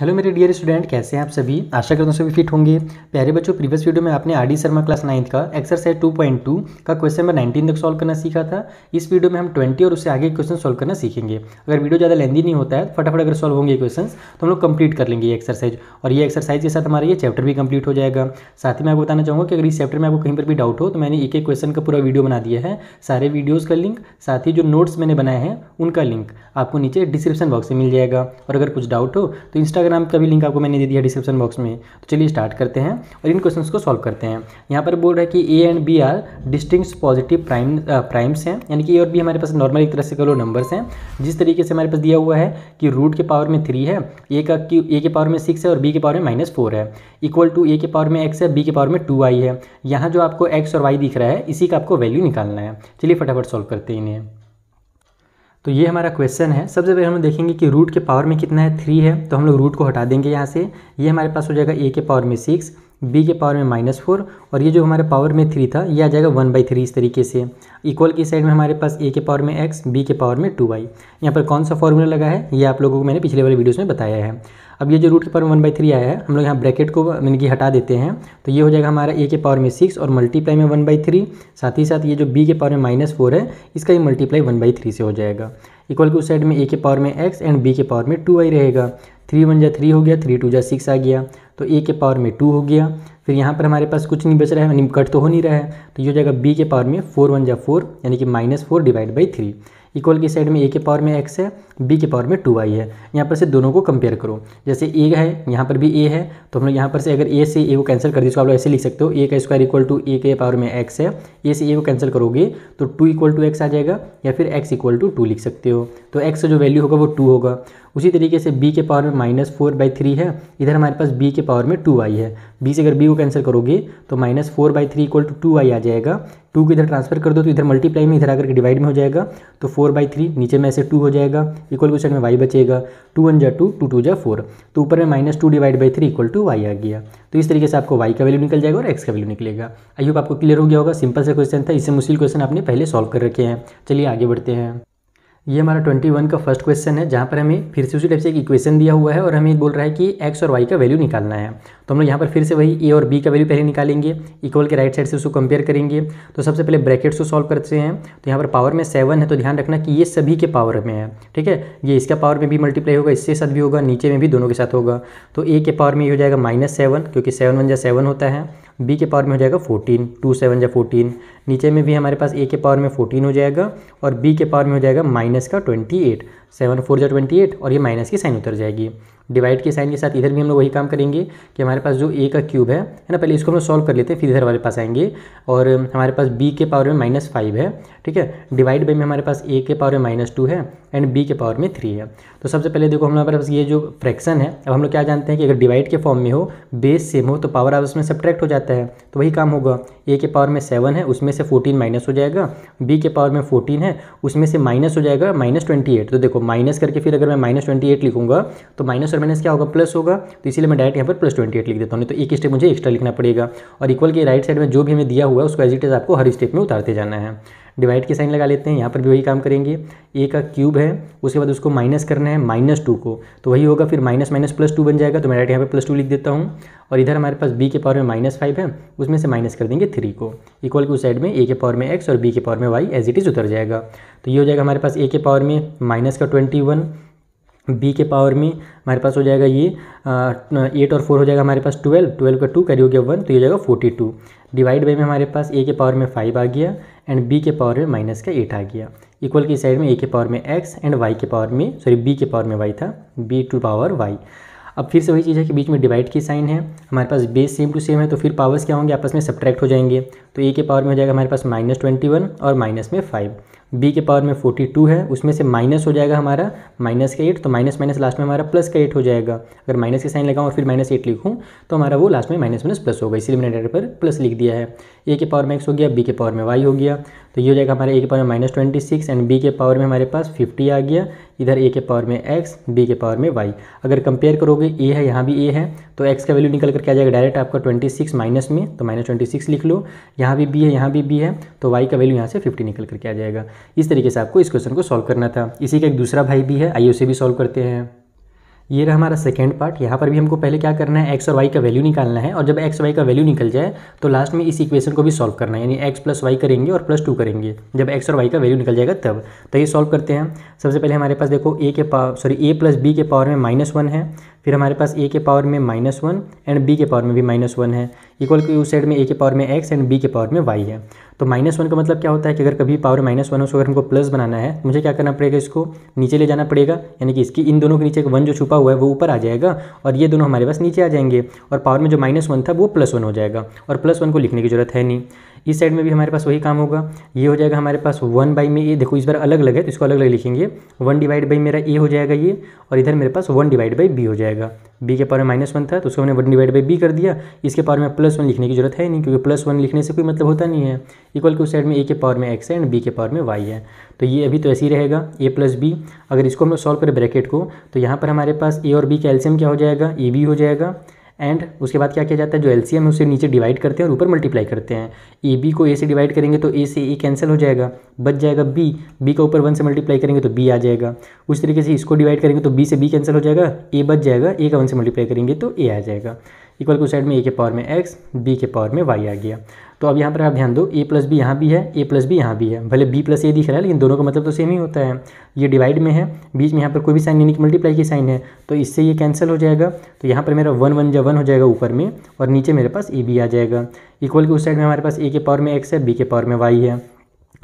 hello मेरे dear student कैसे हैं आप सभी आशा करता हूँ सभी फिट होंगे प्यारे बच्चों प्रीवियस वीडियो में आपने R D Sharma class ninth का एक्सरसाइज 2.2 का क्वेश्चन नंबर 19 तक सॉल्व करना सीखा था इस वीडियो में हम 20 और उससे आगे क्वेश्चन सॉल्व करना सीखेंगे अगर वीडियो ज़्यादा लेंदी नहीं होता है तो फटाफट अगर सॉल्व होंगे क्वेश्चन तो हम लोग कंप्लीट कर लेंगे ये एक्सरसाइज और ये एक्सरसाइज के साथ हमारा ये चैप्टर भी कंप्लीट हो जाएगा साथ ही मैं आपको बताना चाहूँगा कि अगर इस चैप्टर में आपको कहीं पर भी डाउट हो तो मैंने एक एक क्वेश्चन का पूरा वीडियो बना दिया है सारे वीडियोज़ का लिंक साथ ही जो नोट्स मैंने बनाए हैं उनका लिंक आपको नीचे डिस्क्रिप्शन बॉक्स में मिल जाएगा और अगर कुछ डाउट हो तो इंस्टा इंस्टाग्राम का भी लिंक आपको मैंने दे दिया डिस्क्रिप्शन बॉक्स में तो चलिए स्टार्ट करते हैं और इन क्वेश्चन को सॉल्व करते हैं यहाँ पर बोल रहा है कि A and B are distinct positive prime primes हैं यानी कि ए और बी हमारे पास नॉर्मल एक तरह से कलो नंबर्स हैं जिस तरीके से हमारे पास दिया हुआ है कि रूट के पावर में थ्री है ए का ए के पावर में सिक्स है और बी के पावर में माइनस फोर है इक्वल टू ए के पावर में एक्स है बी के पावर में टू आई है यहाँ जो आपको एक्स और वाई दिख रहा है इसी का आपको वैल्यू निकालना है चलिए फटाफट सॉल्व करते हैं इन्हें तो ये हमारा क्वेश्चन है सबसे पहले हम देखेंगे कि रूट के पावर में कितना है थ्री है तो हम लोग रूट को हटा देंगे यहाँ से ये हमारे पास हो जाएगा ए के पावर में सिक्स बी के पावर में माइनस फोर और ये जो हमारे पावर में थ्री था ये आ जाएगा वन बाई थ्री इस तरीके से इक्वल की साइड में हमारे पास ए के पावर में एक्स बी के पावर में टू वाई यहाँ पर कौन सा फॉर्मूला लगा है ये आप लोगों को मैंने पिछले वाले वीडियोज़ में बताया है अब ये जो रूट के पावर वन बाई थ्री आया है हम लोग यहाँ ब्रैकेट को यानी कि हटा देते हैं तो ये हो जाएगा हमारा ए के पावर में सिक्स और मल्टीप्लाई में वन बाई थ्री साथ ही साथ ये जो बी के पावर में माइनस फोर है इसका ये मल्टीप्लाई वन बाई थ्री से हो जाएगा इक्वल के उस साइड में ए के पावर में एक्स एंड बी के पावर में टू आई रहेगा थ्री वन जा थ्री हो गया थ्री टू जा सिक्स आ गया तो ए के पावर में टू हो गया फिर यहाँ पर हमारे पास कुछ नहीं बच रहा है यानी कट तो हो नहीं रहा है तो ये हो जाएगा बी के पावर में फोर वन जा फोर यानी कि minus four divide by three equal की साइड में ए के पावर में एक्स है बी के पावर में टू आई है यहाँ पर से दोनों को कंपेयर करो जैसे ए है यहाँ पर भी ए है तो हम लोग यहाँ पर से अगर ए से ए को कैंसिल कर दीजिए तो आप लोग ऐसे लिख सकते हो ए का स्क्वायर इक्वल टू ए के पावर में एक्स है ए से ए को कैंसिल करोगे तो टू इक्वल टू एक्स आ जाएगा या फिर एक्स इक्वल टू टू लिख सकते हो तो एक्स का जो वैल्यू होगा वो टू होगा उसी तरीके से बी के पावर में माइनस फोर बाई थ्री है इधर हमारे पास बी के पावर में टू आई है बी से अगर बी को कैंसिल करोगे तो minus four by three equal to two आई आ जाएगा टू को इधर ट्रांसफर कर दो तो इधर मल्टीप्लाई में इधर आकर के डिवाइड में हो जाएगा तो फोर बाई थ्री नीचे में ऐसे टू हो जाएगा इक्वल क्वेश्चन में वाई बचेगा टू वन जा टू टू टू जा फोर तो ऊपर में minus two divide by three equal to Y आ गया तो इस तरीके से आपको वाई का वैल्यू निकल जाएगा और एक्स का वैल्यू निकलेगा आई होप आपको क्लियर हो गया होगा सिंपल सा क्वेश्चन था इससे मुश्किल क्वेश्चन आपने पहले सॉल्व कर रखे हैं चलिए आगे बढ़ते हैं ये हमारा ट्वेंटी वन का फर्स्ट क्वेश्चन है जहाँ पर हमें फिर से उसी टाइप से एक इक्वेशन दिया हुआ है और हमें बोल रहा है कि एक्स और वाई का वैल्यू निकालना है तो हम लोग यहाँ पर फिर से वही ए और बी का वैल्यू पहले निकालेंगे इक्वल के राइट साइड से उसको कंपेयर करेंगे तो सबसे पहले ब्रैकेट्स को सॉल्व करते हैं तो यहाँ पर पावर में सेवन है तो ध्यान रखना कि ये सभी के पावर में है ठीक है ये इसका पावर में भी मल्टीप्लाई होगा इसके साथ भी होगा नीचे में भी दोनों के साथ होगा तो ए के पावर में ये हो जाएगा माइनस सेवन क्योंकि सेवन वन या सेवन होता है बी के पावर में हो जाएगा फोर्टीन टू सेवन या फोर्टीन नीचे में भी हमारे पास ए के पावर में फोर्टीन हो जाएगा और बी के पावर में हो जाएगा माइनस का ट्वेंटी एट सेवन फोर जो ट्वेंटी एट और ये माइनस की साइन उतर जाएगी डिवाइड के साइन के साथ इधर भी हम लोग वही काम करेंगे कि हमारे पास जो ए का क्यूब है है ना पहले इसको हम लोग सॉल्व कर लेते हैं फिर इधर हमारे पास आएंगे और हमारे पास बी के पावर में माइनस फाइव है ठीक है डिवाइड बाई में हमारे पास ए के पावर में माइनस टू है एंड बी के पावर में थ्री है तो सबसे पहले देखो हमारे पास ये जो फ्रैक्शन है अब हम लोग क्या जानते हैं कि अगर डिवाइड के फॉर्म में हो बेस सेम हो तो पावर आप उसमें सब्ट्रैक्ट हो जाता है तो वही काम होगा ए के पावर में सेवन है उसमें से फोर्टीन माइनस हो जाएगा बी के पावर में फोर्टीन है उसमें से माइनस हो जाएगा माइनस ट्वेंटी एट तो देखो माइनस करके फिर अगर मैं माइनस ट्वेंटी एट लिखूंगा तो माइनस और माइनस क्या होगा प्लस होगा तो इसलिए मैं डायरेक्ट यहाँ पर प्लस ट्वेंटी एट लिख देता हूँ तो एक स्टेप मुझे एक्स्ट्रा लिखना पड़ेगा और इक्वल के राइट साइड में जो भी हमें दिया हुआ है उसको एजिटेज आपको हर स्टेप में उतारते जाना है डिवाइड की साइन लगा लेते हैं यहाँ पर भी वही काम करेंगे ए का क्यूब है उसके बाद उसको माइनस करना है माइनस टू को तो वही होगा फिर माइनस माइनस प्लस टू बन जाएगा तो मैं डायरेक्ट यहाँ पर प्लस टू लिख देता हूँ और इधर हमारे पास बी के पावर में माइनस फाइव है उसमें से माइनस कर देंगे थ्री को इक्वल के उस साइड में ए के पावर में एक्स और बी के पावर में वाई एज इट इज़ उतर जाएगा तो ये हो जाएगा हमारे पास ए के पावर में माइनस का ट्वेंटी वन बी के पावर में हमारे पास हो जाएगा ये एट और फोर हो जाएगा हमारे पास ट्वेल्व ट्वेल्व का टू करियोगे वन तो ये हो जाएगा फोर्टी टू डिवाइड बाई में हमारे पास ए के पावर में फाइव आ गया एंड बी के पावर में माइनस का एट आ गया इक्वल की साइड में ए के पावर में एक्स एंड वाई के पावर में सॉरी बी के पावर में वाई था बी टू पावर वाई अब फिर से वही चीज़ है कि बीच में डिवाइड की साइन है हमारे पास बेस सेम टू सेम है तो फिर पावर्स क्या होंगे आपस में सब्ट्रैक्ट हो जाएंगे तो ए के पावर में हो जाएगा हमारे पास माइनस ट्वेंटी वन और माइनस में फाइव बी के पावर में फोर्टी टू है उसमें से माइनस हो जाएगा हमारा माइनस का एट तो माइनस माइनस लास्ट में हमारा प्लस का एट हो जाएगा अगर माइनस के साइन लगाऊँ और फिर माइनस एट लिखूँ तो हमारा वो लास्ट में माइनस माइनस प्लस होगा इसलिए मैंने डायरेक्ट पर प्लस लिख दिया है ए के पावर में एक्स हो गया बी के पावर में वाई हो गया तो ये हो जाएगा हमारे ए के पावर में minus twenty six and B के पावर में हमारे पास फिफ्टी आ गया इधर ए के पावर में एक्स बी के पावर में वाई अगर कंपेयर करोगे ए है यहाँ भी ए है तो एक्स का वैल्यू निकल कर क्या जाएगा डायरेक्ट आपका ट्वेंटी सिक्स माइनस में तो माइनस ट्वेंटी सिक्स लिख लो यहाँ भी बी है यहाँ भी बी है तो वाई का वैल्यू यहाँ से फिफ्टी निकल कर क्या जाएगा इस तरीके से आपको इस क्वेश्चन को सॉल्व करना था इसी का एक दूसरा भाई भी है आइए उसे भी सॉल्व करते हैं ये रहा हमारा सेकेंड पार्ट यहाँ पर भी हमको पहले क्या करना है एक्स और वाई का वैल्यू निकालना है और जब एक्स वाई का वैल्यू निकल जाए तो लास्ट में इस इक्वेशन को भी सॉल्व करना है यानी एक्स प्लस वाई करेंगे और प्लस टू करेंगे जब एक्स और वाई का वैल्यू निकल जाएगा तब तो ये सॉल्व करते हैं सबसे पहले हमारे पास देखो ए के power sorry A plus B के पावर में माइनस वन है फिर हमारे पास ए के पावर में माइनस वन एंड बी के पावर में भी माइनस वन है इक्वल की उस साइड में ए के पावर में एक्स एंड बी के पावर में वाई है तो माइनस वन का मतलब क्या होता है कि अगर कभी पावर माइनस वन उसको अगर हमको प्लस बनाना है तो मुझे क्या करना पड़ेगा इसको नीचे ले जाना पड़ेगा यानी कि इसकी इन दोनों के नीचे वन जो छुपा हुआ है वो ऊपर आ जाएगा और ये दोनों हमारे पास नीचे आ जाएंगे और पावर में जो माइनस वन था वो प्लस वन हो जाएगा और प्लस वन को लिखने की जरूरत है नहीं इस साइड में भी हमारे पास वही काम होगा ये हो जाएगा हमारे पास वन बाई में ए देखो इस बार अलग अलग है तो इसको अलग अलग लिखेंगे वन डिवाइड बाई मेरा ए हो जाएगा ये और इधर मेरे पास वन डिवाइड बाई बी हो जाएगा बी के पावर में माइनस वन था तो उसको हमने वन डिवाइड बाई बी कर दिया इसके पावर में प्लस वन लिखने की जरूरत है नहीं क्योंकि प्लस वन लिखने से कोई मतलब होता नहीं है इक्वल के उस साइड में ए के पावर में एक्स है एंड बी के पावर में वाई है तो ये अभी तो ऐसे ही रहेगा ए प्लस बी अगर इसको हम लोग सॉल्व करें ब्रैकेट को तो यहाँ पर हमारे पास ए और बी का एल्सियम क्या हो जाएगा ए बी हो जाएगा एंड उसके बाद क्या किया जाता है जो एलसीएम है उसे नीचे डिवाइड करते हैं और ऊपर मल्टीप्लाई करते हैं ए बी को ए से डिवाइड करेंगे तो ए से ए कैंसिल हो जाएगा बच जाएगा बी बी का ऊपर वन से मल्टीप्लाई करेंगे तो बी आ जाएगा उस तरीके से इसको डिवाइड करेंगे तो बी से बी कैंसिल हो जाएगा ए बच जाएगा ए का वन से मल्टीप्लाई करेंगे तो ए आ जाएगा इक्वल को साइड में ए के पावर में एक्स बी के पावर में वाई आ गया तो अब यहाँ पर आप ध्यान दो ए प्लस बी यहाँ भी है ए प्लस बी यहाँ भी है भले बी प्लस ए दिख रहा है लेकिन दोनों का मतलब तो सेम ही होता है ये डिवाइड में है बीच में यहाँ पर कोई भी साइन यानी कि मल्टीप्लाई की साइन है तो इससे ये कैंसिल हो जाएगा तो यहाँ पर मेरा वन वन जो वन हो जाएगा ऊपर में और नीचे मेरे पास ए बी आ जाएगा इक्वल के उस साइड में हमारे पास ए के पावर में एक्स है बी के पावर में वाई है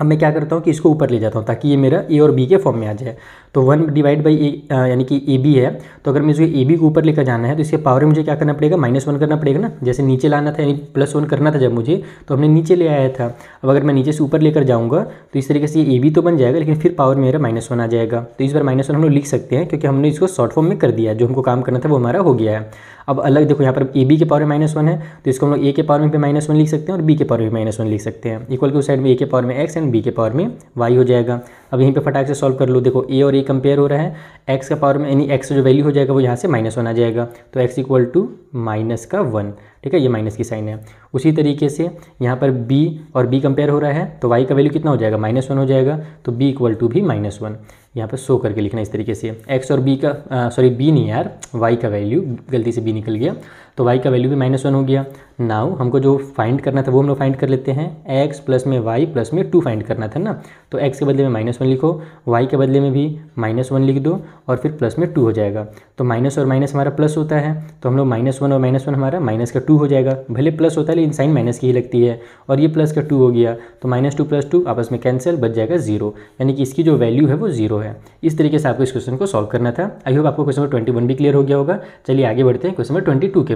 अब मैं क्या करता हूँ कि इसको ऊपर ले जाता हूँ ताकि ये मेरा ए और बी के फॉर्म में आ जाए तो वन डिवाइड बाई ए यानी कि ए बी है तो अगर मुझे ए बी को ऊपर लेकर जाना है तो इसके पावर में मुझे क्या करना पड़ेगा माइनस वन करना पड़ेगा ना जैसे नीचे लाना था यानी प्लस वन करना था जब मुझे तो हमने नीचे ले आया था अब अगर मैं नीचे से ऊपर लेकर जाऊँगा तो इस तरीके से ए बी तो बन जाएगा लेकिन फिर पावर मेरा माइनस वन आ जाएगा तो इस बार माइनस वन हम लोग लिख सकते हैं क्योंकि हमने इसको शॉर्ट फॉर्म में कर दिया जो हमको काम करना था वो हमारा हो गया है अब अलग देखो यहाँ पर ए बी के पावर में माइनस वन है तो इसको हम लोग ए के पावर में भी माइनस वन लिख सकते हैं और बी के पावर में माइनस वन लिख सकते हैं इक्वल के उस साइड में ए के पावर में एक्स एंड बी के पावर में वाई हो जाएगा अब यहीं पे फटाक से सॉल्व कर लो देखो ए और ए कंपेयर हो रहा है एक्स का पावर में यानी एक्स जो वैल्यू हो जाएगा वो यहाँ से माइनस वन आ जाएगा तो एक्स इक्वल टू माइनस का वन ठीक है ये माइनस की साइन है उसी तरीके से यहाँ पर b और b कंपेयर हो रहा है तो y का वैल्यू कितना हो जाएगा माइनस वन हो जाएगा तो b इक्वल टू भी माइनस वन यहाँ पर शो करके लिखना इस तरीके से x और b का सॉरी b नहीं यार y का वैल्यू गलती से b निकल गया तो वाई का वैल्यू भी माइनस वन हो गया नाउ हमको जो फाइंड करना था वो हम लोग फाइंड कर लेते हैं एक्स प्लस में वाई प्लस में टू फाइंड करना था ना तो एक्स के बदले में माइनस वन लिखो वाई के बदले में भी माइनस वन लिख दो और फिर प्लस में टू हो जाएगा तो माइनस और माइनस हमारा प्लस होता है तो हम लोग माइनस वन और माइनस वन हमारा माइनस का टू हो जाएगा भले प्लस होता है लेकिन साइन माइनस की ही लगती है और ये प्लस का टू हो गया तो माइनस टू प्लस टू आपस में कैंसिल बच जाएगा जीरो यानी कि इसकी जो वैल्यू है वो जीरो है इस तरीके से आपको इस क्वेश्चन को सॉल्व करना था आई होप आपको क्वेश्चन नंबर ट्वेंटी वन भी क्लियर हो गया होगा चलिए आगे बढ़ते हैं क्वेश्चन नंबर ट्वेंटी टू के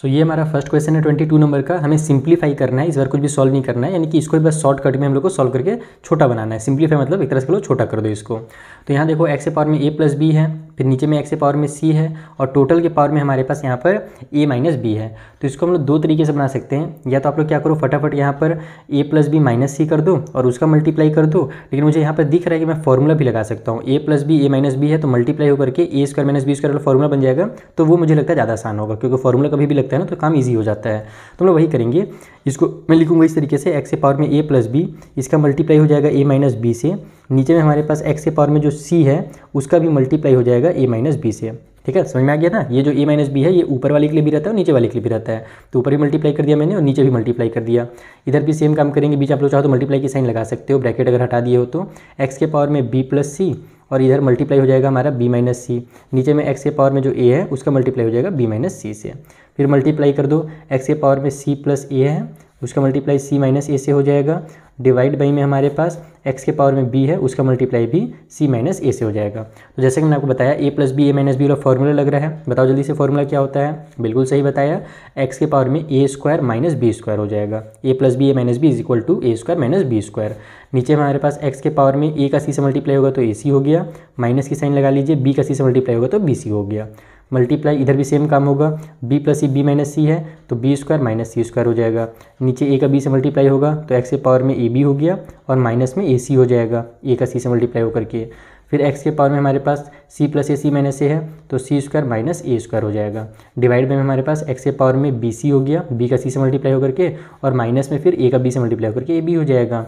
सो so, ये हमारा फर्स्ट क्वेश्चन है ट्वेंटी टू नंबर का हमें सिंप्लीफाई करना है इस बार कुछ भी सॉल्व नहीं करना है यानी कि इसको बस शॉर्टकट में हम लोग को सॉल्व करके छोटा बनाना है सिंप्लीफाई मतलब एक तरह से लोग छोटा कर दो इसको तो यहाँ देखो एक्स ए पावर में ए प्लस बी है फिर नीचे में एक्स ए पावर में सी है और टोटल के पावर में हमारे पास यहाँ पर ए माइनस बी है तो इसको हम लोग दो तरीके से बना सकते हैं या तो आप लोग क्या करो फटाफट यहाँ पर A plus B minus C कर दो और उसका मल्टीप्लाई कर दो लेकिन मुझे यहाँ पर दिख रहा है कि मैं फॉर्मूला भी लगा सकता हूँ A plus B A minus B है तो मल्टीप्लाई होकर के A square minus B square formula बन जाएगा तो वो मुझे लगता है ज़्यादा आसान होगा क्योंकि फॉर्मूला कभी भी लगता है ना तो काम ईजी हो जाता है तो हम लोग वही करेंगे इसको मैं लिखूंगा इस तरीके से एक्स के पावर में ए प्लस बी इसका मल्टीप्लाई हो जाएगा ए माइनस बी से नीचे में हमारे पास एक्स के पावर में जो सी है उसका भी मल्टीप्लाई हो जाएगा ए माइनस बी से ठीक है समझ में आ गया ना ये जो ए माइनस बी है ये ऊपर वाले के लिए भी रहता है और नीचे वाले के लिए भी रहता है तो ऊपर भी मल्टीप्लाई कर दिया मैंने और नीचे भी मल्टीप्लाई कर दिया इधर भी सेम काम करेंगे बीच आप लोग चाहो तो मल्टीप्लाई की साइन लगा सकते हो ब्रैकेट अगर हटा दिए हो तो एक्स के पावर में बी प्लस सी और इधर मल्टीप्लाई हो जाएगा हमारा बी माइनस सी नीचे में एक्स के पावर में जो ए है उसका मल्टीप्लाई हो जाएगा बी माइनस सी से फिर मल्टीप्लाई कर दो एक्स के पावर में सी प्लस ए है उसका मल्टीप्लाई सी माइनस ए से हो जाएगा डिवाइड बाई में हमारे पास एक्स के पावर में बी है उसका मल्टीप्लाई भी सी माइनस ए से हो जाएगा तो जैसे कि मैंने आपको बताया A plus B A minus B वाला फॉर्मूला लग रहा है बताओ जल्दी से फॉर्मूला क्या होता है बिल्कुल सही बताया एक्स के पावर में A square minus B square हो जाएगा A plus B A minus B is equal to A square minus B square नीचे हमारे पास एक्स के पावर में ए का सी से मल्टीप्लाई होगा तो ए सी हो गया माइनस की साइन लगा लीजिए बी का सी से मल्टीप्लाई होगा तो बी सी हो गया मल्टीप्लाई इधर भी सेम काम होगा B plus C B minus C है तो B square minus C square हो जाएगा नीचे ए का बी से मल्टीप्लाई होगा तो एक्स के पावर में ए बी हो गया और माइनस में ए सी हो जाएगा ए का सी से मल्टीप्लाई होकर के फिर एक्स के पावर में हमारे पास C plus A C minus A है तो C square minus A square हो जाएगा डिवाइड में हमारे पास एक्स के पावर में बी सी हो गया बी का सी से मल्टीप्लाई होकर के और माइनस में फिर ए का बी से मल्टीप्लाई होकर के ए बी हो जाएगा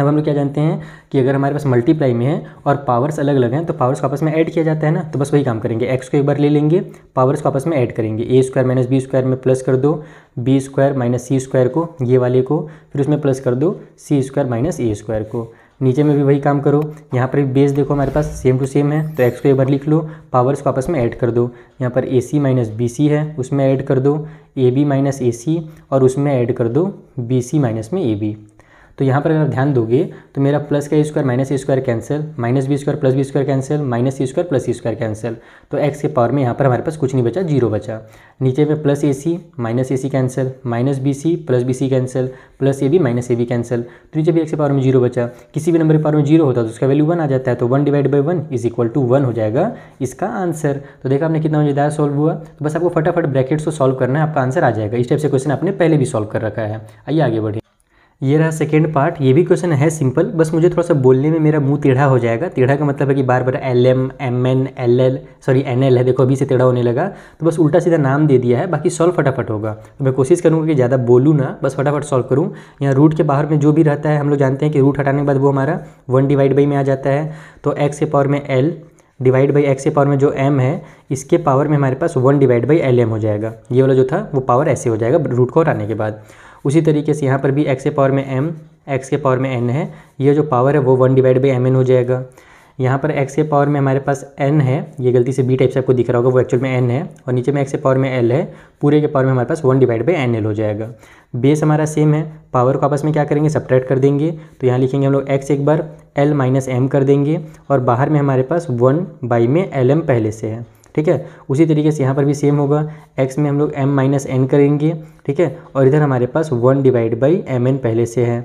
अब हम लोग क्या जानते हैं कि अगर हमारे पास मल्टीप्लाई में है और पावर्स अलग अलग हैं तो पावर्स को आपस में ऐड किया जाता है ना तो बस वही काम करेंगे एक्स को एक बार ले लेंगे पावर्स को आपस में ऐड करेंगे A square minus B square में प्लस कर दो B square minus C square को ये वाले को फिर उसमें प्लस कर दो C square minus A square को नीचे में भी वही काम करो यहाँ पर भी बेस देखो हमारे पास सेम टू सेम है तो एक्स को एक बार लिख लो पावर्स को आपस में ऐड कर दो यहाँ पर ए सी माइनस बी सी है उसमें ऐड कर दो ए बी माइनस ए सी और उसमें ऐड कर दो बी सी माइनस में ए बी तो यहाँ पर अगर ध्यान दोगे तो मेरा प्लस का square minus square cancel minus B square plus B square cancel minus E square plus E square cancel तो एक्स के पावर में यहाँ पर हमारे पास कुछ नहीं बचा जीरो बचा नीचे में plus A C minus A C cancel minus B C plus B C cancel plus A B minus A B cancel तो नीचे भी एक्स के पावर में जीरो बचा किसी भी नंबर के पावर में जीरो होता है तो उसका वैल्यू वन आ जाता है तो one divide by one is equal to one हो जाएगा इसका आंसर तो देखा आपने कितना मजेदार सॉल्व हुआ तो बस आपको फटाफट ब्रैकेट्स को सॉल्व करना है आपका आंसर आ जाएगा इस टाइप से क्वेश्चन आपने पहले भी सॉल्व कर रखा है आइए आगे बढ़िए ये रहा सेकेंड पार्ट ये भी क्वेश्चन है सिंपल बस मुझे थोड़ा सा बोलने में मेरा मुंह टेढ़ा हो जाएगा टेढ़ा का मतलब है कि बार बार L M M N L L sorry N L है देखो अभी से टेढ़ा होने लगा तो बस उल्टा सीधा नाम दे दिया है बाकी सॉल्व फटाफट होगा तो मैं कोशिश करूँगा कि ज़्यादा बोलूँ ना बस फटाफट सॉल्व करूँ यहाँ रूट के बाहर में जो भी रहता है हम लोग जानते हैं कि रूट हटाने के बाद वो हमारा वन डिवाइड बाई में आ जाता है तो एक्स के पावर में एल डिवाइड बाई एक्स के पावर में जो एम है इसके पावर में हमारे पास one divide by L M हो जाएगा ये वाला जो था वो पावर ऐसे हो जाएगा रूट को हटाने के बाद उसी तरीके से यहाँ पर भी एक्स के पावर में एम एक्स के पावर में एन है ये जो पावर है वो one divide by M N हो जाएगा यहाँ पर एक्स के पावर में हमारे पास एन है ये गलती से बी टाइप से आपको दिख रहा होगा वो एक्चुअल में एन है और नीचे में एक्स के पावर में एल है पूरे के पावर में हमारे पास one divide by N L हो जाएगा बेस हमारा सेम है पावर को आपस में क्या करेंगे सपरेट कर देंगे तो यहाँ लिखेंगे हम लोग एक्स एक बार एल माइनस एम कर देंगे और बाहर में हमारे पास वन बाई में एल एम पहले से है ठीक है उसी तरीके से यहाँ पर भी सेम होगा एक्स में हम लोग एम माइनस एन करेंगे ठीक है और इधर हमारे पास one divide by M N पहले से है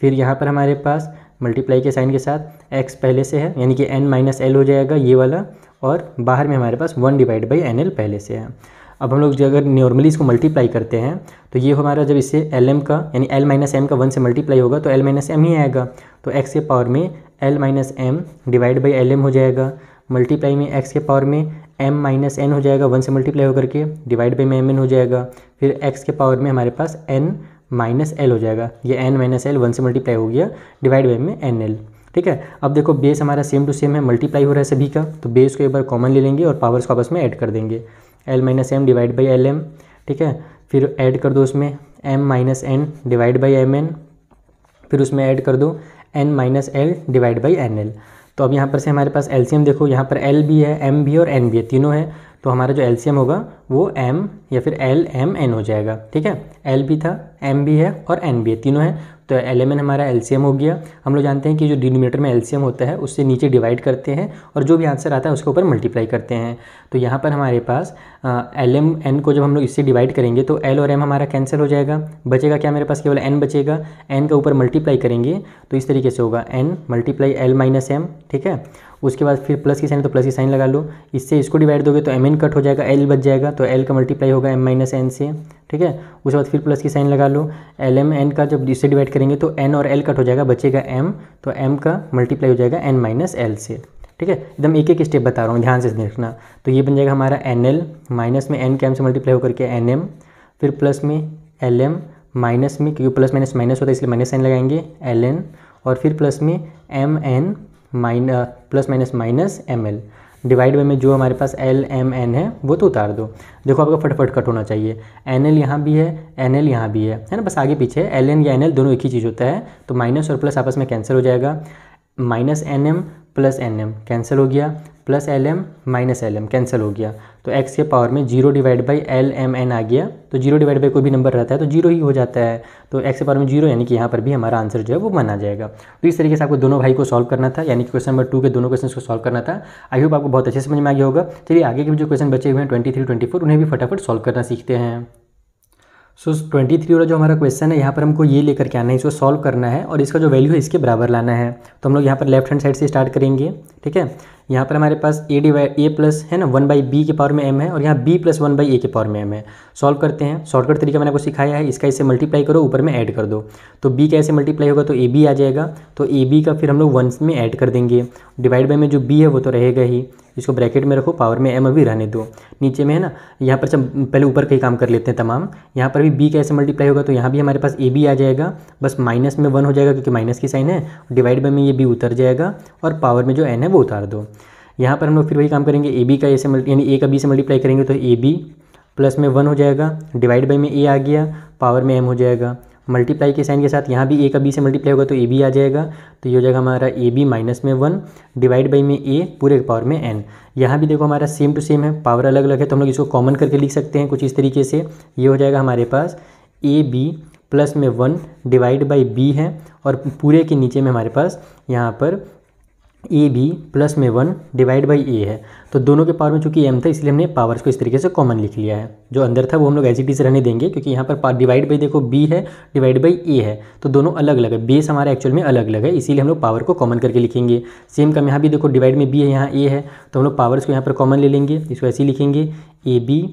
फिर यहाँ पर हमारे पास मल्टीप्लाई के साइन के साथ एक्स पहले से है यानी कि एन माइनस एल हो जाएगा ये वाला और बाहर में हमारे पास one divide by N L पहले से है अब हम लोग जो अगर नॉर्मली इसको मल्टीप्लाई करते हैं तो ये हमारा जब इससे एल एम का यानी एल माइनस एम का वन से मल्टीप्लाई होगा तो एल माइनस एम ही आएगा तो एक्स के पावर में L minus M divide by L M हो जाएगा मल्टीप्लाई में एक्स के पावर में एम माइनस एन हो जाएगा वन से मल्टीप्लाई होकर के डिवाइड बाई में एम एन हो जाएगा फिर एक्स के पावर में हमारे पास एन माइनस एल हो जाएगा ये एन माइनस एल वन से मल्टीप्लाई हो गया डिवाइड बाई में एन एल ठीक है अब देखो बेस हमारा सेम टू सेम है मल्टीप्लाई हो रहा है सभी का तो बेस को एक बार कॉमन ले लेंगे और पावर्स को आपस में ऐड कर देंगे L minus M divide by L M ठीक है फिर ऐड कर दो उसमें M minus N divide by M N फिर उसमें ऐड कर दो N minus L divide by N L तो अब यहाँ पर से हमारे पास एल्सियम देखो यहाँ पर एल भी है एम भी और एन भी है तीनों है तो हमारा जो एल्सियम होगा वो एम या फिर एल एम एन हो जाएगा ठीक है एल भी था एम भी है और एन भी है तीनों है तो एन हमारा एलसीएम हो गया हम लोग जानते हैं कि जो डिनोमीटर में एलसीएम होता है उससे नीचे डिवाइड करते हैं और जो भी आंसर आता है उसके ऊपर मल्टीप्लाई करते हैं तो यहाँ पर हमारे पास एल एम एन को जब हम लोग इससे डिवाइड करेंगे तो एल और एम हमारा कैंसिल हो जाएगा बचेगा क्या मेरे पास केवल एन बचेगा एन के ऊपर मल्टीप्लाई करेंगे तो इस तरीके से होगा N multiply L minus M ठीक है उसके बाद फिर प्लस की साइन तो प्लस की साइन लगा लो इससे इसको डिवाइड दोगे तो एम एन कट हो जाएगा एल बच जाएगा तो एल का मल्टीप्लाई होगा एम माइनस एन से ठीक है उसके बाद फिर प्लस की साइन लगा लो एल एम एन का जब इससे डिवाइड करेंगे तो एन और एल कट हो जाएगा बचेगा एम तो एम का मल्टीप्लाई हो जाएगा एन माइनस एल से ठीक है एकदम एक एक स्टेप बता रहा हूँ ध्यान से देखना तो ये बन जाएगा हमारा एन एल माइनस में एन के एम से मल्टीप्लाई होकर के एन एम फिर प्लस में एल एम माइनस में क्योंकि प्लस माइनस माइनस होता है इसलिए माइनस साइन लगाएंगे एल एन और फिर प्लस में M N minus plus minus minus M L divide by में जो हमारे पास एल एम एन है वो तो उतार दो देखो आपका फटाफट कट होना चाहिए एन एल यहाँ भी है एन एल यहाँ भी है है ना बस आगे पीछे एल एन या एन एल दोनों एक ही चीज़ होता है तो माइनस और प्लस आपस में कैंसिल हो जाएगा minus N M plus N M cancel हो गया plus L M minus L M cancel हो गया तो एक्स के पावर में zero divide by L M N आ गया तो जीरो डिवाइड बाई कोई भी नंबर रहता है तो जीरो ही हो जाता है तो एक्स के पावर में जीरो यानी कि यहाँ पर भी हमारा आंसर जो है वो माना जाएगा तो इस तरीके से आपको दोनों भाई को सॉल्व करना था यानी कि क्वेश्चन नंबर टू के दोनों क्वेश्चन को सॉल्व करना था आई होप आपको बहुत अच्छे समझ में आ गया होगा चलिए आगे के जो क्वेश्चन बचे हुए हैं ट्वेंटी थ्री ट्वेंटी फोर उन्हें भी फटाफट सॉल्व करना सीखते हैं सो ट्वेंटी थ्री वाला जो हमारा क्वेश्चन है यहाँ पर हमको ये लेकर के आना है इसको सॉल्व करना है और इसका जो वैल्यू है इसके बराबर लाना है तो हम लोग यहाँ पर लेफ्ट हैंड साइड से स्टार्ट करेंगे ठीक है यहाँ पर हमारे पास ए डी ए प्लस है ना वन बाई बी के पावर में एम है और यहाँ B plus one by A के पावर में एम है सॉल्व करते हैं शॉर्टकट तरीका मैंने आपको सिखाया है इसका इसे मल्टीप्लाई करो ऊपर में ऐड कर दो तो बी कैसे मल्टीप्लाई होगा तो ए बी आ जाएगा तो ए बी का फिर हम लोग वन में ऐड कर देंगे डिवाइड बाई में जो बी है वो तो रहेगा ही इसको ब्रैकेट में रखो पावर में एम अभी रहने दो नीचे में है ना यहाँ पर सब पहले ऊपर का ही काम कर लेते हैं तमाम यहाँ पर भी बी कैसे मल्टीप्लाई होगा तो यहाँ भी हमारे पास ए बी आ जाएगा बस माइनस में वन हो जाएगा क्योंकि माइनस की साइन है डिवाइड बाई में ये बी उतर जाएगा और पावर में जो एन है वो उतार दो यहाँ पर हम लोग फिर वही काम करेंगे ए बी का ऐसे मल्टी यानी ए का बी से मल्टीप्लाई करेंगे तो ए बी प्लस में वन हो जाएगा डिवाइड बाई में ए आ गया पावर में एम हो जाएगा मल्टीप्लाई के साइन के साथ यहाँ भी ए का बी से मल्टीप्लाई होगा तो ए बी आ जाएगा तो ये हो जाएगा हमारा ए बी माइनस में वन डिवाइड बाई में ए पूरे पावर में एन यहाँ भी देखो हमारा सेम टू सेम है पावर अलग अलग है तो हम लोग इसको कॉमन करके लिख सकते हैं कुछ इस तरीके से ये हो जाएगा हमारे पास ए बी प्लस में वन डिवाइड बाई बी है और पूरे के नीचे में हमारे पास यहाँ पर ए बी प्लस में वन डिवाइड बाई ए है तो दोनों के पावर में चूंकि एम था इसलिए हमने पावर्स को इस तरीके से कॉमन लिख लिया है जो अंदर था वो हम लोग एज इट इज रहने देंगे क्योंकि यहाँ पर डिवाइड बाई देखो बी है डिवाइड बाई ए है तो दोनों अलग अलग है बेस हमारा एक्चुअल में अलग अलग है इसीलिए हम लोग पावर को कॉमन करके लिखेंगे सेम कम यहाँ भी देखो डिवाइड में बी है यहाँ ए है तो हम लोग पावर्स को यहाँ पर कॉमन ले लेंगे इसको ऐसे लिखेंगे ए बी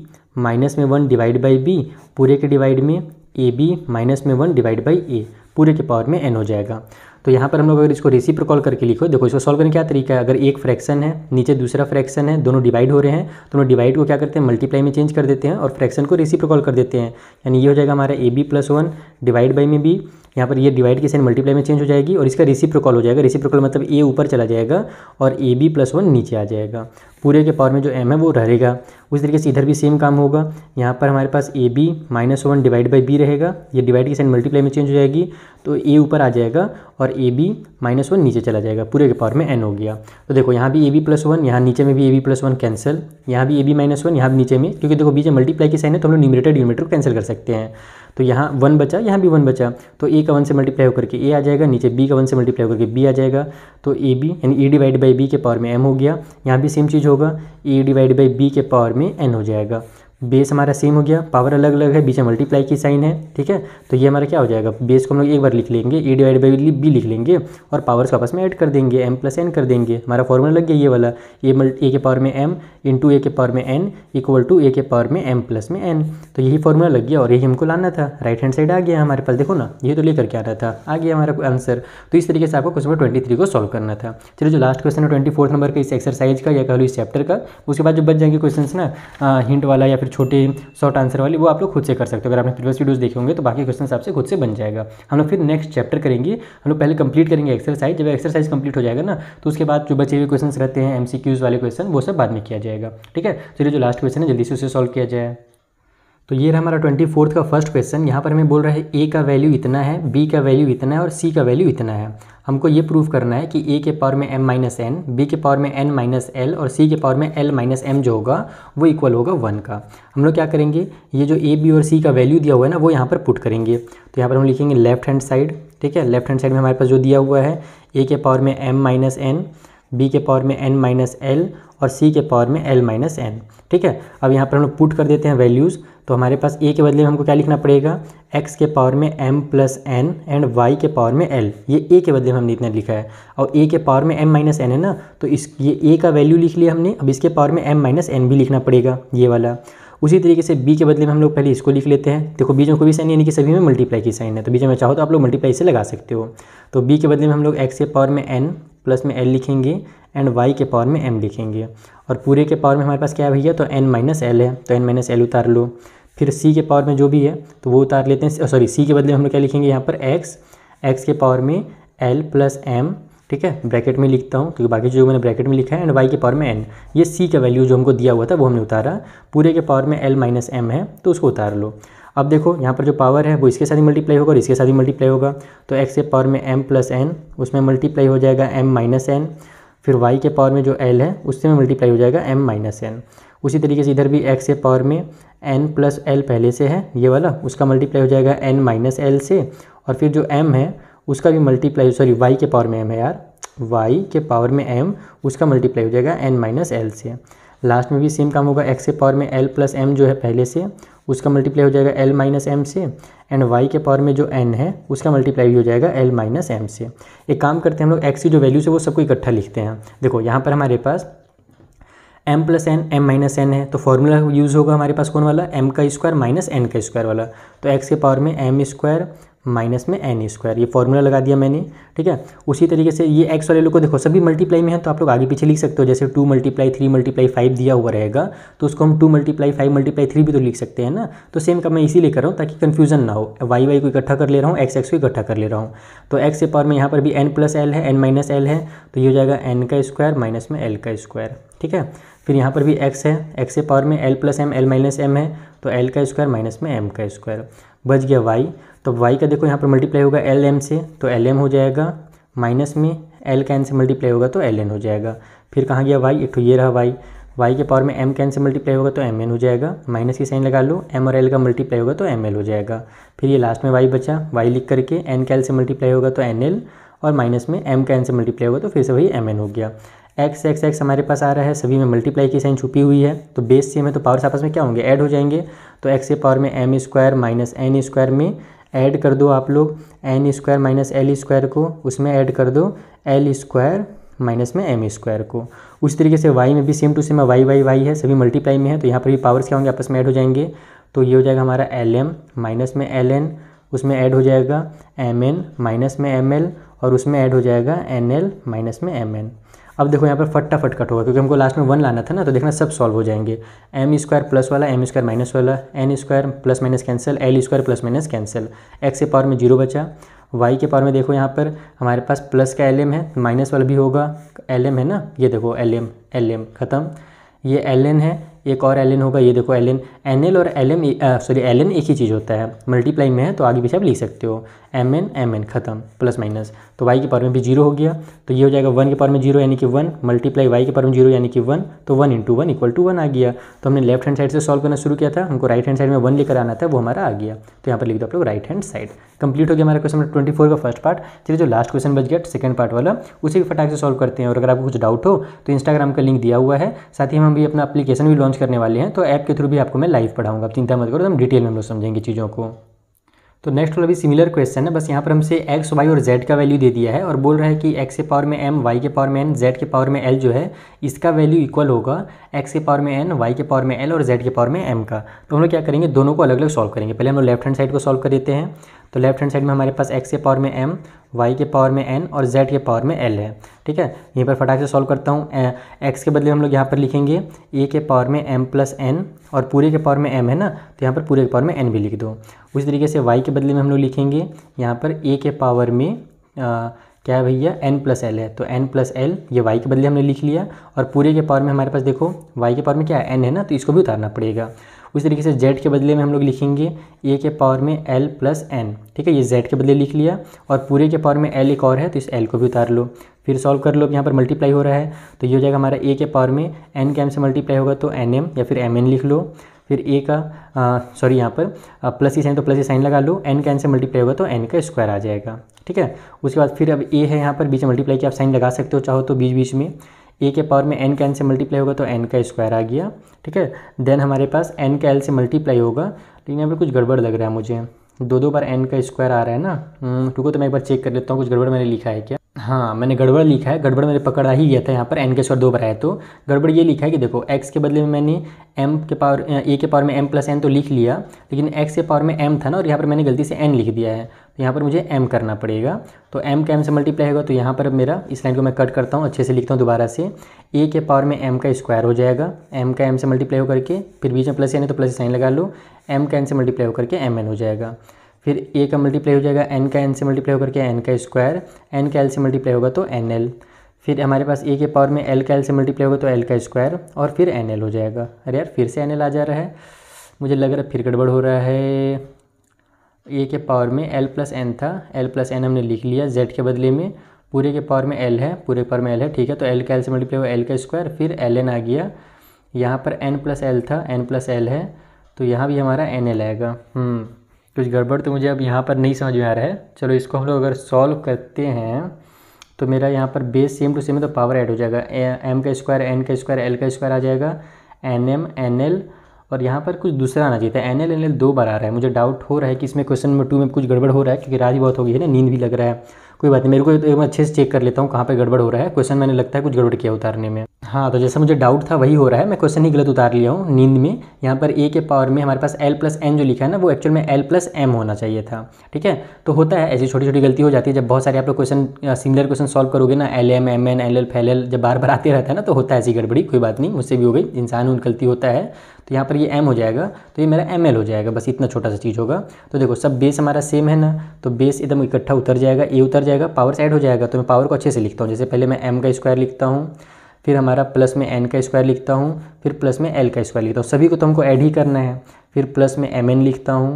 माइनस में वन डिवाइड बाई बी पूरे के डिवाइड में ए बी माइनस में वन डिवाइड बाई ए पूरे के पावर में एन हो जाएगा तो यहाँ पर हम लोग अगर इसको रेसी प्रकॉल करके लिखो देखो इसको सॉल्व करने क्या तरीका है अगर एक फ्रैक्शन है नीचे दूसरा फ्रैक्शन है दोनों डिवाइड हो रहे हैं तो दोनों डिवाइड को क्या करते हैं मल्टीप्लाई में चेंज कर देते हैं और फ्रैक्शन को रेसी प्रकॉल कर देते हैं यानी ये हो जाएगा हमारा A B plus one divide by में बी यहाँ पर ये डिवाइड की साइन मल्टीप्लाई में चेंज हो जाएगी और इसका रिसिप्रोकॉल हो जाएगा रिसिप्रोकॉल मतलब ए ऊपर चला जाएगा और ए बी प्लस वन नीचे आ जाएगा पूरे के पावर में जो एम है वो रहेगा उस तरीके से इधर भी सेम काम होगा यहाँ पर हमारे पास A B minus one divide by B रहेगा ये डिवाइड की साइन मल्टीप्लाई में चेंज हो जाएगी तो ए ऊपर आ जाएगा और ए बी माइनस वन नीचे चला जाएगा पूरे के पावर में एन हो गया तो देखो यहाँ भी ए बी प्लस वन यहाँ नीचे में भी A B plus one cancel यहाँ भी ए बी माइनस वन यहाँ भी नीचे में क्योंकि देखो बीच में मल्टीप्लाई की साइन है तो हम लोग न्यूमिनेटर डिनोमीटर को कैंसिल कर सकते हैं तो यहाँ वन बचा यहाँ भी वन बचा तो ए का वन से मल्टीप्लाई होकर के ए आ जाएगा नीचे बी का वन से मल्टीप्लाई होकर के बी आ जाएगा तो ए बी यानी ए डिवाइड बाई बी के पावर में एम हो गया यहाँ भी सेम चीज़ होगा ए डिवाइड बाई बी के पावर में एन हो जाएगा बेस हमारा सेम हो गया पावर अलग अलग है बीच में मल्टीप्लाई की साइन है ठीक है तो ये हमारा क्या हो जाएगा बेस को हम लोग एक बार लिख लेंगे ए डिवाइड बाई बी लिख लेंगे और पावर्स को आपस में ऐड कर देंगे एम प्लस एन कर देंगे हमारा फॉर्मूला लग गया ये वाला ए मल ए के पावर में एम इंटू ए के पावर में एन इक्वल टू ए के पावर में एम प्लस में एन तो यही फॉर्मूला लग गया और यही हमको लाना था राइट हैंड साइड आ गया हमारे पास देखो ना ये तो लेकर के आना था आ गया हमारा आंसर तो इस तरीके से आपको क्वेश्चन नंबर ट्वेंटी को सॉल्व करना था चलिए जो लास्ट क्वेश्चन है ट्वेंटी नंबर का इस एक्सरसाइज का या कह लो इस चैप्टर का उसके बाद जो बच जाएंगे क्वेश्चन ना हिंट वाला या फिर फिर छोटे शॉर्ट आंसर वाली वो आप लोग खुद से कर सकते हो अगर आपने प्रीवियस वीडियोज़ देखे होंगे तो बाकी क्वेश्चन आपसे खुद से बन जाएगा हम लोग फिर नेक्स्ट चैप्टर करेंगे हम लोग पहले कंप्लीट करेंगे एक्सरसाइज जब एक्सरसाइज कंप्लीट हो जाएगा ना तो उसके बाद जो बचे हुए क्वेश्चन रहते हैं एमसीक्यूज वाले क्वेश्चन वो सब बाद में किया जाएगा ठीक है चलिए तो जो लास्ट क्वेश्चन है जल्दी से उसे सॉल्व किया जाए तो ये रहा हमारा ट्वेंटी फोर्थ का फर्स्ट क्वेश्चन यहाँ पर हमें बोल रहा है ए का वैल्यू इतना है बी का वैल्यू इतना है और सी का वैल्यू इतना है हमको ये प्रूव करना है कि ए के पावर में एम माइनस एन बी के पावर में एन माइनस एल और सी के पावर में एल माइनस एम जो होगा वो इक्वल होगा वन का हम लोग क्या करेंगे ये जो ए बी और सी का वैल्यू दिया हुआ है ना वो यहाँ पर पुट करेंगे तो यहाँ पर हम लिखेंगे लेफ्ट हैंड साइड ठीक है लेफ्ट हैंड साइड में हमारे पास जो दिया हुआ है ए के पावर में एम माइनस एन बी के पावर में एन माइनस एल और सी के पावर में एल माइनस एन ठीक है अब यहाँ पर हम लोग पुट कर देते हैं वैल्यूज़ तो हमारे पास ए के बदले में हमको क्या लिखना पड़ेगा एक्स के पावर में M plus N and Y के पावर में एल ये ए के बदले में हमने इतना लिखा है और ए के पावर में एम माइनस एन है ना तो इस ये ए का वैल्यू लिख लिया हमने अब इसके पावर में एम माइनस एन भी लिखना पड़ेगा ये वाला उसी तरीके से बी के बदले में हम लोग पहले इसको लिख लेते हैं देखो में कोई भी साइन यानी कि सभी में मल्टीप्लाई की साइन है तो बीच में चाहो तो आप लोग मल्टीप्लाई से लगा सकते हो तो बी के बदले में हम लोग एक्स के पावर में एन प्लस में एल लिखेंगे एंड वाई के पावर में एम लिखेंगे और पूरे के पावर में हमारे पास क्या है भैया तो एन माइनस एल है तो एन माइनस एल उतार लो फिर सी के पावर में जो भी है तो वो उतार लेते हैं सॉरी सी के बदले हम लोग क्या लिखेंगे यहाँ पर एक्स एक्स के पावर में एल प्लस एम ठीक है ब्रैकेट में लिखता हूँ क्योंकि बाकी जो मैंने ब्रैकेट में लिखा है एंड वाई के पावर में एन ये सी का वैल्यू जो हमको दिया हुआ था वो हमने उतारा पूरे के पावर में एल माइनस एम है तो उसको उतार लो अब देखो यहाँ पर जो पावर है वो इसके साथ ही मल्टीप्लाई होगा और इसके साथ ही मल्टीप्लाई होगा तो एक्स के पावर में एम प्लस एन उसमें मल्टीप्लाई हो जाएगा एम माइनस एन फिर वाई के पावर में जो एल है उससे में मल्टीप्लाई हो जाएगा एम माइनस एन उसी तरीके से इधर भी एक्स के पावर में एन प्लस एल पहले से है ये वाला उसका मल्टीप्लाई हो जाएगा एन माइनस एल से और फिर जो एम है उसका भी मल्टीप्लाई सॉरी वाई के पावर में एम है यार वाई के पावर में एम उसका मल्टीप्लाई हो जाएगा एन माइनस एल से लास्ट में भी सेम काम होगा एक्स के पावर में एल प्लस एम जो है पहले से उसका मल्टीप्लाई हो जाएगा एल माइनस एम से एंड वाई के पावर में जो एन है उसका मल्टीप्लाई हो जाएगा एल माइनस एम से एक काम करते हैं हम लोग एक्स की जो वैल्यूज है वो सबको इकट्ठा लिखते हैं देखो यहाँ पर हमारे पास M plus N M minus N है तो फॉर्मूला यूज़ होगा हमारे पास कौन वाला एम का स्क्वायर माइनस एन का स्क्वायर वाला तो एक्स के पावर में एम स्क्वायर माइनस में एन स्क्वायर ये फॉर्मूला लगा दिया मैंने ठीक है उसी तरीके से ये एक्स वाले लोग को देखो सभी मल्टीप्लाई में है तो आप लोग आगे पीछे लिख सकते हो जैसे two multiply three multiply five दिया हुआ रहेगा तो उसको हम two multiply five multiply three भी तो लिख सकते हैं ना तो सेम का मैं इसीलिए कर रहा हूँ ताकि कन्फ्यूजन ना हो वाई वाई को इकट्ठा कर ले रहा हूँ एक्स एक्स को इकट्ठा कर ले रहा हूँ तो एक्स के पावर में यहाँ पर भी एन प्लस एल है एन माइनस एल है तो ये हो जाएगा एन का स्क्वायर माइनस में एल का स्क्वायर ठीक है फिर यहाँ पर भी x है x के पावर में l plus M L minus M है तो l का स्क्वायर माइनस में m का स्क्वायर बच गया y तो y का देखो यहाँ पर मल्टीप्लाई होगा एल एम से तो एल एम हो जाएगा माइनस में एल कैन से मल्टीप्लाई होगा तो एल एन हो जाएगा फिर कहाँ गया वाई एक तो ये रहा वाई वाई के पावर में एम कैन से मल्टीप्लाई होगा तो एम एन हो जाएगा माइनस की साइन लगा लो एम और एल का मल्टीप्लाई होगा तो एम एल हो जाएगा फिर ये लास्ट में वाई बचा वाई लिख करके एन कैल से मल्टीप्लाई होगा तो एन एल और माइनस में एम कैन से मल्टीप्लाई होगा तो फिर से वही एम एन हो गया एक्स एक्स एक्स हमारे पास आ रहा है सभी में मल्टीप्लाई की साइन छुपी हुई है तो बेस सेम है तो पावर आपस में क्या होंगे ऐड हो जाएंगे तो एक्स के पावर में M square minus N square में ऐड कर दो आप लोग N square minus L square को उसमें ऐड कर दो एल स्क्वायर माइनस में एम स्क्वायर को उस तरीके से वाई में भी same to same Y Y Y है सभी मल्टीप्लाई में है तो यहाँ पर भी पावर्स क्या होंगे आपस में ऐड हो जाएंगे तो ये हो जाएगा हमारा एल एम माइनस में एल एन उसमें ऐड हो जाएगा एम एन माइनस में एम एल और उसमें ऐड हो जाएगा एन एल माइनस में एम एन अब देखो यहाँ पर फटाफट कट होगा क्योंकि हमको लास्ट में वन लाना था ना तो देखना सब सॉल्व हो जाएंगे एम स्क्वायर प्लस वाला एम स्क्वायर माइनस वाला N square plus minus cancel L square plus minus cancel X के पावर में जीरो बचा वाई के पावर में देखो यहाँ पर हमारे पास प्लस का एल एम है माइनस वाला भी होगा एल एम है ना ये देखो एल एम एल एम ख़त्म ये एल एन है एक और एल होगा ये देखो एल एन एल और एल एम सॉरी एल एक ही चीज़ होता है मल्टीप्लाई में है तो आगे पीछे आप लिख सकते हो एम एन एम एन खत्म प्लस माइनस तो वाई के पावर में भी जीरो हो गया तो ये हो जाएगा वन के पावर में जीरो यानी कि वन मल्टीप्लाई वाई के पावर में जीरो यानी कि वन तो one into one equal to one आ गया तो हमने लेफ्ट हैंड साइड से सॉल्व करना शुरू किया था हमको राइट हैंड साइड में वन लेकर आना था वो हमारा आ गया तो यहाँ पर लिख दो आप लोग राइट हैंड साइड कंप्लीट हो गया हमारा क्वेश्चन ट्वेंटी फोर का फर्स्ट पार्ट चलिए जो लास्ट क्वेश्चन बच गया सेकंड पार्ट वाला उसे भी फटाक से सॉल्व करते हैं और अगर आपको कुछ डाउट हो तो इंस्टाग्राम का लिंक दिया हुआ है साथ ही हम अभी अपना अपलीकेशन भी लॉन्च करने वाले हैं तो ऐप के थ्रू भी आपको मैं लाइव पढ़ाऊंगा आप चिंता मत करो तो हम डिटेल में हम लोग समझेंगे चीज़ों को तो नेक्स्ट वाला भी सिमिलर क्वेश्चन है बस यहाँ पर हमसे एक्स वाई और जेड का वैल्यू दे दिया है और बोल रहा है कि एक्स के पावर में एम वाई के पावर में एन जेड के पावर में एल जो है इसका वैल्यू इक्वल होगा एक्स के पावर में एन वाई के पावर में एल और जेड के पावर में एम का तो हम लोग क्या करेंगे दोनों को अलग अलग सॉल्व करेंगे पहले हम लोग लेफ्ट हैंड साइड को सॉल्व कर देते हैं तो लेफ्ट हैंड साइड में हमारे पास एक्स के पावर में एम वाई के पावर में एन और जेड के पावर में एल है ठीक है यहीं पर फटाक से सॉल्व करता हूँ एक्स के बदले हम लोग यहाँ पर लिखेंगे ए के पावर में एम प्लस एन और पूरे के पावर में एम है ना तो यहाँ पर पूरे के पावर में एन भी लिख दो उसी तरीके से वाई के बदले में हम लोग लिखेंगे यहाँ पर ए के पावर में क्या है भैया एन प्लस एल है तो एन प्लस एल ये वाई के बदले हमने लिख लिया और पूरे के पावर में हमारे पास देखो वाई के पावर में क्या है एन है ना तो इसको भी उतारना पड़ेगा उस तरीके से जेड के बदले में हम लोग लिखेंगे ए के पावर में एल प्लस एन ठीक है ये जेड के बदले लिख लिया और पूरे के पावर में एल एक और है तो इस एल को भी उतार लो फिर सॉल्व कर लो यहाँ पर मल्टीप्लाई हो रहा है तो ये हो जाएगा हमारा ए के पावर में एन के एम से मल्टीप्लाई होगा तो एन एम या फिर एम एन लिख लो फिर ए का सॉरी यहाँ पर प्लस ही साइन तो प्लस ई साइन लगा लो एन का एन से मल्टीप्लाई होगा तो एन का स्क्वायर आ जाएगा ठीक है उसके बाद फिर अब ए है यहाँ पर बीच मल्टीप्लाई की आप साइन लगा सकते हो चाहो तो बीच बीच में ए के पावर में एन का एन से मल्टीप्लाई होगा तो एन का स्क्वायर आ गया ठीक है देन हमारे पास एन का एल से मल्टीप्लाई होगा लेकिन यहाँ पर कुछ गड़बड़ लग रहा है मुझे दो दो बार एन का स्क्वायर आ रहा है ना है हम्म, तो मैं एक बार चेक कर लेता हूँ कुछ गड़बड़ मैंने लिखा है क्या हाँ मैंने गड़बड़ लिखा है गड़बड़ मैंने पकड़ा ही गया था यहाँ पर एन के स्क्वायर दो बार आया तो गड़बड़ ये लिखा है कि देखो एक्स के बदले में मैंने एम के पावर ए के पावर में एम प्लस एन तो लिख लिया लेकिन एक्स के पावर में एम था ना और यहाँ पर मैंने गलती से एन लिख दिया है तो यहाँ पर मुझे एम करना पड़ेगा तो एम का एम से मल्टीप्लाई होगा तो यहाँ पर मेरा इस लाइन को मैं कट करता हूँ अच्छे से लिखता हूँ दोबारा से ए के पावर में एम का स्क्वायर हो जाएगा एम का एम से मल्टीप्लाई होकर के फिर बीच में प्लस एन है तो प्लस साइन लगा लो एम का एन से मल्टीप्लाई होकर के एम एन हो जाएगा फिर ए का मल्टीप्लाई हो जाएगा एन का एन से मल्टीप्लाई होकर के एन का स्क्वायर एन का एल से मल्टीप्लाई होगा तो एन एल फिर हमारे पास ए के पावर में एल का एल से मल्टीप्लाई होगा तो एल का स्क्वायर और फिर एन एल हो जाएगा अरे यार फिर से एन एल आ जा रहा है मुझे लग रहा है फिर गड़बड़ हो रहा है ए के पावर में एल प्लस एन था एल प्लस एन हमने लिख लिया जेड के बदले में पूरे के पावर में एल है पूरे पावर में एल है ठीक है तो एल का एल से मल्टीप्लाई हुआ एल का स्क्वायर फिर एल एन आ गया यहाँ पर एन प्लस एल था एन प्लस एल है तो यहाँ भी हमारा एन एल आएगा हम्म, कुछ गड़बड़ तो मुझे अब यहाँ पर नहीं समझ में आ रहा है चलो इसको हम लोग अगर सॉल्व करते हैं तो मेरा यहाँ पर बेस सेम टू सेम है तो पावर ऐड हो जाएगा एम का स्क्वायर एन का स्क्वायर एल का स्क्वायर आ जाएगा एन एम एन एल और यहाँ पर कुछ दूसरा आना चाहिए था एन एल एन एल दो बार आ रहा है मुझे डाउट हो रहा है कि इसमें क्वेश्चन नंबर टू में कुछ गड़बड़ हो रहा है क्योंकि राज बहुत हो गई है ना नींद भी लग रहा है कोई बात नहीं मेरे को एकदम तो अच्छे से चेक कर लेता हूँ कहाँ पे गड़बड़ हो रहा है क्वेश्चन मैंने लगता है कुछ गड़बड़ किया उतारने में हाँ तो जैसा मुझे डाउट था वही हो रहा है मैं क्वेश्चन ही गलत उतार लिया हूँ नींद में यहाँ पर ए के पावर में हमारे पास एल प्लस एन जो लिखा है ना वो एक्चुअल में एल प्लस एम होना चाहिए था ठीक है तो होता है ऐसी छोटी छोटी गलती हो जाती है जब बहुत सारे आप लोग क्वेश्चन सिमिलर क्वेश्चन सॉल्व करोगे ना L M M N L L फैल एल जब बार बार आते रहता है ना तो होता है ऐसी गड़बड़ी कोई बात नहीं मुझसे भी हो गई इंसान उन गलती होता है तो यहाँ पर ये एम हो जाएगा तो ये मेरा एम एल हो जाएगा बस इतना छोटा सा चीज़ होगा तो देखो सब बेस हमारा सेम है ना तो बेस एकदम इकट्ठा उतर जाएगा ए उतर जाएगा पावर ऐड हो जाएगा तो मैं पावर को अच्छे से लिखता हूँ जैसे पहले मैं एम का स्क्वायर लिखता हूँ फिर हमारा प्लस में एन का स्क्वायर लिखता हूँ फिर प्लस में एल का स्क्वायर लिखता हूँ सभी को तो हमको ऐड ही करना है फिर प्लस में एम एन लिखता हूँ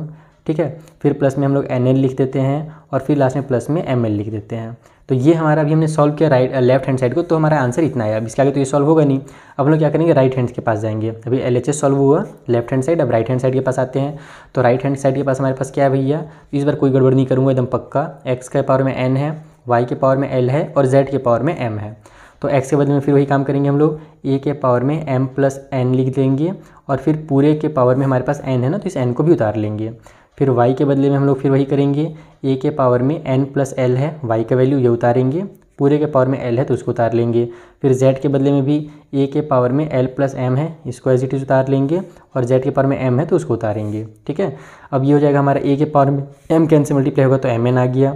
ठीक है फिर प्लस में हम लोग एन एल लिख देते हैं और फिर लास्ट में प्लस में एम एल लिख देते हैं तो ये हमारा अभी हमने सॉल्व किया राइट लेफ्ट हैंड साइड को तो हमारा आंसर इतना आया अब इसके आगे तो ये सॉल्व होगा नहीं अब हम लोग क्या करेंगे राइट हैंड के पास जाएंगे अभी एल एच सॉल्व हुआ लेफ्ट हैंड साइड अब राइट हैंड साइड के पास आते हैं तो राइट हैंड साइड के पास हमारे पास क्या है भैया इस बार कोई गड़बड़ नहीं करूँगा एकदम पक्का एक्स के पावर में एन है वाई के पावर में एल है और जेड के पावर में एम है तो एक्स के बदले में फिर वही काम करेंगे हम लोग ए के पावर में एम प्लस एन लिख देंगे और फिर पूरे के पावर में हमारे पास एन है ना तो इस एन को भी उतार लेंगे फिर y के बदले में हम लोग फिर वही करेंगे a के पावर में n प्लस एल है y का वैल्यू ये उतारेंगे पूरे के पावर में l है तो उसको उतार लेंगे फिर z के बदले में भी a के पावर में l प्लस एम है इसको एज इट इज़ उतार लेंगे और z के पावर में m है तो उसको उतारेंगे ठीक है अब ये हो जाएगा हमारा a के पावर में m कैन से मल्टीप्लाई होगा तो एम एन आ गया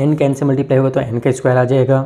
एन कैन से मल्टीप्लाई होगा तो एन का स्क्वायर आ जाएगा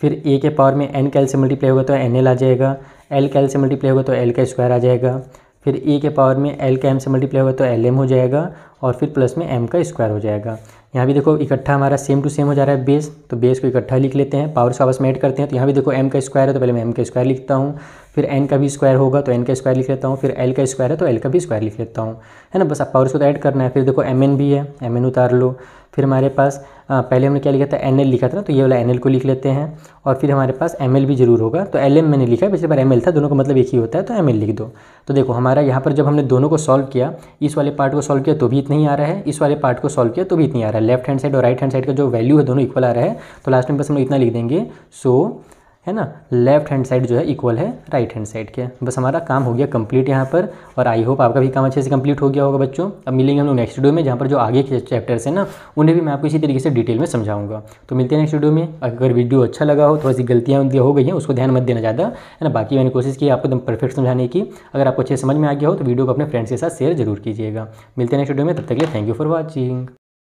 फिर ए के पावर में एन कैल से मल्टीप्लाई होगा तो एन एल आ जाएगा एल कैल से मल्टीप्लाई होगा तो एल का स्क्वायर आ जाएगा फिर ए के पावर में एल का एम से मल्टीप्लाई होगा तो एल एम हो जाएगा और फिर प्लस में एम का स्क्वायर हो जाएगा यहाँ भी देखो इकट्ठा हमारा सेम टू सेम हो जा रहा है बेस तो बेस को इकट्ठा लिख लेते हैं पावर को आपस में ऐड करते हैं तो यहाँ भी देखो एम का स्क्वायर है तो पहले मैं एम का स्क्वायर लिखता हूँ फिर एन का भी स्क्वायर होगा तो एन का स्क्वायर लिख लेता हूँ फिर एल का स्क्वायर है तो एल का भी स्क्वायर लिख लेता हूँ है ना बस आप पावर्स को तो ऐड करना है फिर देखो एम एन भी है एम एन उतार लो फिर हमारे पास आ, पहले हमने क्या लिखा था एन एल लिखा था ना तो ये वाला एन एल को लिख लेते हैं और फिर हमारे पास एम एल भी जरूर होगा तो एल एम मैंने लिखा पिछले बार एम एल था दोनों का मतलब एक ही होता है तो एम एल लिख दो तो देखो हमारा यहाँ पर जब हमने दोनों को सॉल्व किया इस वाले पार्ट को सॉल्व किया तो भी इतना ही आ रहा है इस वाले पार्ट को सॉल्व किया तो भी इतनी आ रहा है लेफ्ट हैंड साइड और राइट हैंड साइड का जो वैल्यू है दोनों इक्वल आ रहा है तो लास्ट में बस हम लोग इतना लिख देंगे सो so, है ना लेफ्ट हैंड साइड जो है इक्वल है राइट हैंड साइड के बस हमारा काम हो गया कंप्लीट यहाँ पर और आई होप आपका भी काम अच्छे से कंप्लीट हो गया होगा बच्चों अब मिलेंगे हम लोग नेक्स्ट वीडियो में जहाँ पर जो आगे के चैप्टर्स हैं ना उन्हें भी मैं आपको इसी तरीके से डिटेल में समझाऊंगा तो मिलते हैं नेक्स्ट वीडियो में अगर वीडियो अच्छा लगा हो थोड़ी सी गलतियाँ हो गई हैं उसको ध्यान मत देना ज़्यादा है ना बाकी मैंने कोशिश की आपको एकदम परफेक्ट समझाने की अगर आपको अच्छे समझ में आ गया हो तो वीडियो को अपने फ्रेंड्स के साथ शेयर जरूर कीजिएगा मिलते हैं नेक्स्ट वीडियो में तब तक के लिए थैंक यू फॉर वॉचिंग